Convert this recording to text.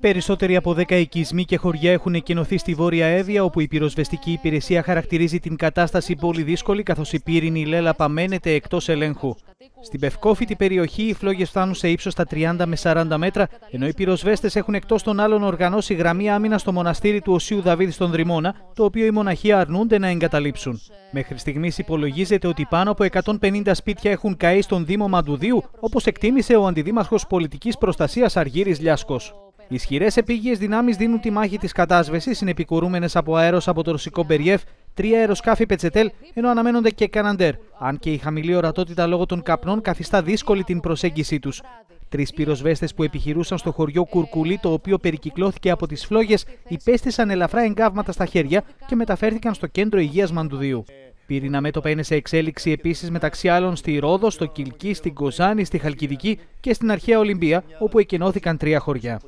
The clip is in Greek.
Περισσότεροι από 10 οικισμοί και χωριά έχουν εκκαινωθεί στη Βόρεια Εύβοια, όπου η πυροσβεστική υπηρεσία χαρακτηρίζει την κατάσταση πολύ δύσκολη, καθώς η πύρινη λέλα παμένεται εκτός ελέγχου. Στην πευκόφητη περιοχή οι φλόγες φτάνουν σε ύψος στα 30 με 40 μέτρα, ενώ οι πυροσβέστες έχουν εκτός των άλλων οργανώσει γραμμή άμυνα στο μοναστήρι του Οσίου Δαβίδη στον Δρυμώνα, το οποίο οι μοναχοί αρνούνται να εγκαταλείψουν. Μέχρι στιγμής υπολογίζεται ότι πάνω από 150 σπίτια έχουν καεί στον Δήμο Μαντουδίου, όπως εκτίμησε ο Αντιδήμαρχος Πολιτικής Προστασίας Αργύρης Λιάσκος. Ισχυρές επίγειες δυνάμεις δίνουν τη μάχη της κατάσβεσης, συνεπικουρούμενες από αέρος από το ρωσικό Μπεριέφ, τρία αεροσκάφη Πετσετέλ, ενώ αναμένονται και Καναντέρ, αν και η χαμηλή ορατότητα λόγω των καπνών καθιστά δύσκολη την προσέγγιση τους. Τρεις πυροσβέστες που επιχειρούσαν στο χωριό Κουρκουλή, το οποίο περικυκλώθηκε από τις φλόγες, υπέστησαν ελαφρά εγκάβματα στα χέρια και μεταφέρθηκαν στο κέντρο υγείας Μαντουδίου. Πύρινα μέτωπα είναι σε εξέλιξη επίσης μεταξύ άλλων στη Ρόδο, στο Κιλκί, στην Κοζάνη, στη Χαλκιδική και στην αρχαία Ολυμπία, όπου εκενώθηκαν τρία χωριά.